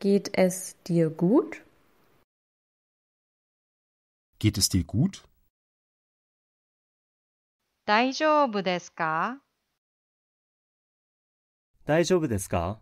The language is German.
Geht es dir gut? Geht es dir gut? 大丈夫ですか大丈夫ですか